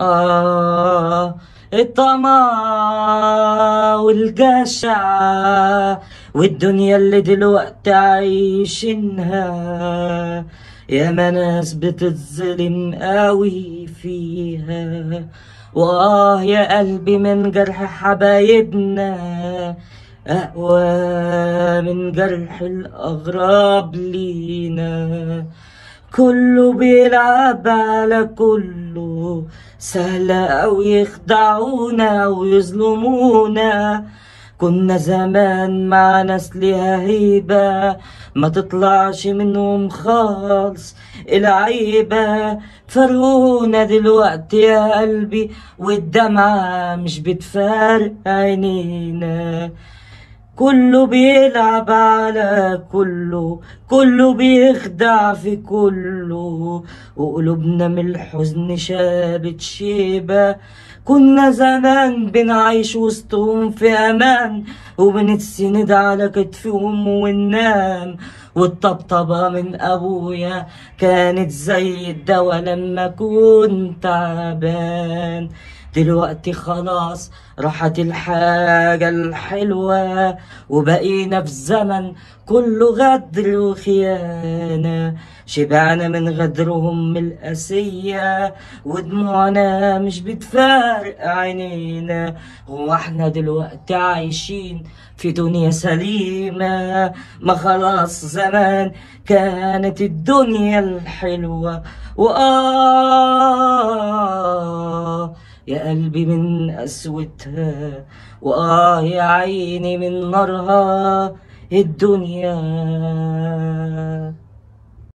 آه الطمع والجشع والدنيا اللي دلوقتي عايشينها يا ما ناس بتتظلم قوي فيها وآه يا قلبي من جرح حبايبنا أقوى من جرح الأغراب لينا كله بيلعب على كله سهلة أو يخدعونا أو يظلمونا كنا زمان مع ناس ليها هيبة ما تطلعش منهم خالص العيبة فرقونا دلوقتي يا قلبي والدمعة مش بتفارق عينينا كله بيلعب على كله كله بيخدع في كله وقلوبنا من الحزن شابت شيبة كنا زمان بنعيش وسطهم في أمان وبنتسند على كتفهم وننام والطبطبة من أبويا كانت زي الدوا لما كنت تعبان دلوقتي خلاص راحت الحاجة الحلوة وبقينا في زمن كله غدر وخيانة شبعنا من غدرهم الأسية ودموعنا مش بتفارق عينينا هو احنا دلوقتي عايشين في دنيا سليمة ما خلاص زمان كانت الدنيا الحلوة وآه يا قلبي من قسوتها وآه يا عيني من نارها الدنيا